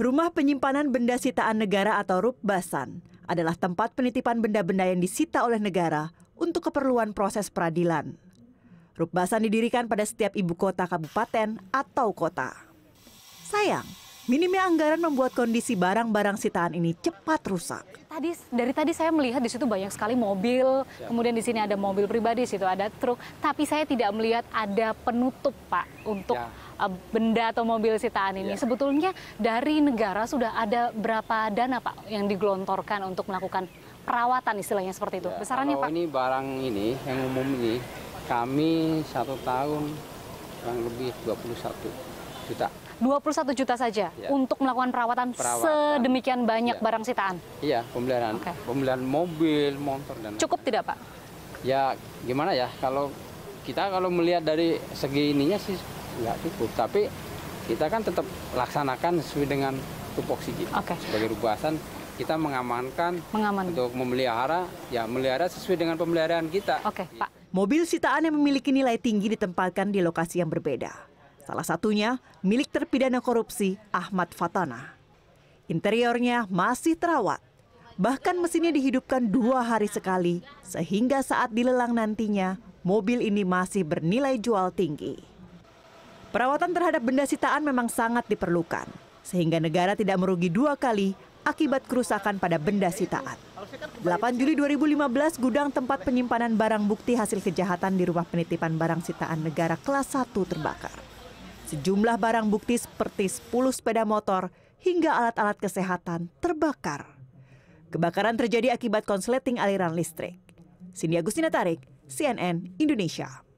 Rumah penyimpanan benda sitaan negara atau Rupbasan adalah tempat penitipan benda-benda yang disita oleh negara untuk keperluan proses peradilan. Rupbasan didirikan pada setiap ibu kota kabupaten atau kota. Sayang, Minimnya anggaran membuat kondisi barang-barang sitaan ini cepat rusak. Tadi dari tadi saya melihat di situ banyak sekali mobil, kemudian di sini ada mobil pribadi, situ ada truk, tapi saya tidak melihat ada penutup Pak untuk ya. Eh, benda atau mobil sitaan ini. Ya. Sebetulnya dari negara sudah ada berapa dana Pak yang digelontorkan untuk melakukan perawatan istilahnya seperti itu. Ya, Besarannya Pak? ini barang ini yang umum ini kami satu tahun kurang lebih 21 juta. 21 juta saja ya. untuk melakukan perawatan, perawatan sedemikian banyak ya. barang sitaan. Iya, pembelian okay. pembelian mobil, motor dan Cukup tidak, Pak? Ya, gimana ya kalau kita kalau melihat dari segi ininya sih nggak cukup, tapi kita kan tetap laksanakan sesuai dengan tupoksi kita Okay. Sebagai rubasan kita mengamankan, mengamankan untuk memelihara ya melihara sesuai dengan pemeliharaan kita. Oke, okay, iya. Pak. Mobil sitaan yang memiliki nilai tinggi ditempatkan di lokasi yang berbeda. Salah satunya milik terpidana korupsi Ahmad Fatana. Interiornya masih terawat. Bahkan mesinnya dihidupkan dua hari sekali, sehingga saat dilelang nantinya, mobil ini masih bernilai jual tinggi. Perawatan terhadap benda sitaan memang sangat diperlukan, sehingga negara tidak merugi dua kali akibat kerusakan pada benda sitaan. 8 Juli 2015, gudang tempat penyimpanan barang bukti hasil kejahatan di rumah penitipan barang sitaan negara kelas 1 terbakar. Sejumlah barang bukti seperti 10 sepeda motor hingga alat-alat kesehatan terbakar. Kebakaran terjadi akibat konsleting aliran listrik. Sindi Agustina Tarik, CNN Indonesia.